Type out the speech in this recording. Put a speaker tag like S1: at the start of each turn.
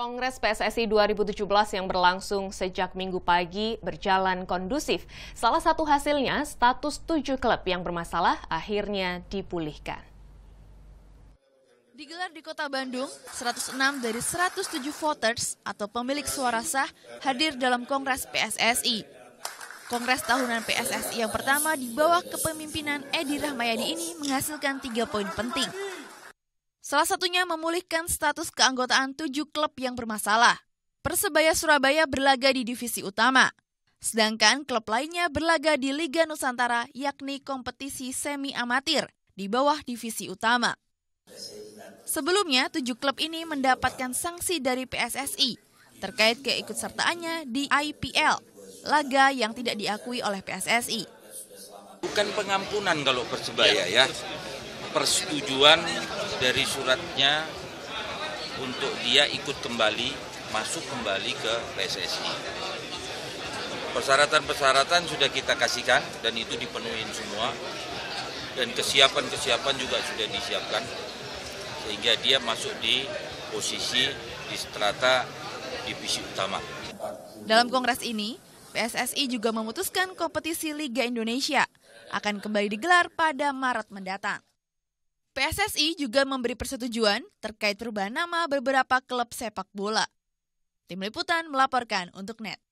S1: Kongres PSSI 2017 yang berlangsung sejak minggu pagi berjalan kondusif. Salah satu hasilnya, status tujuh klub yang bermasalah akhirnya dipulihkan.
S2: Digelar di kota Bandung, 106 dari 107 voters atau pemilik suara sah hadir dalam Kongres PSSI. Kongres tahunan PSSI yang pertama di bawah kepemimpinan Edi Rahmayadi ini menghasilkan tiga poin penting. Salah satunya memulihkan status keanggotaan tujuh klub yang bermasalah. Persebaya Surabaya berlaga di divisi utama, sedangkan klub lainnya berlaga di Liga Nusantara yakni kompetisi semi amatir di bawah divisi utama. Sebelumnya, tujuh klub ini mendapatkan sanksi dari PSSI terkait keikutsertaannya di IPL, laga yang tidak diakui oleh PSSI.
S3: Bukan pengampunan kalau Persebaya ya. Iya, persetujuan dari suratnya untuk dia ikut kembali masuk kembali ke PSSI. Persyaratan-persyaratan sudah kita kasihkan dan itu dipenuhi semua dan kesiapan-kesiapan juga sudah disiapkan sehingga dia masuk di posisi di strata divisi utama.
S2: Dalam kongres ini, PSSI juga memutuskan kompetisi Liga Indonesia akan kembali digelar pada Maret mendatang. PSSI juga memberi persetujuan terkait perubahan nama beberapa klub sepak bola. Tim Liputan melaporkan untuk NET.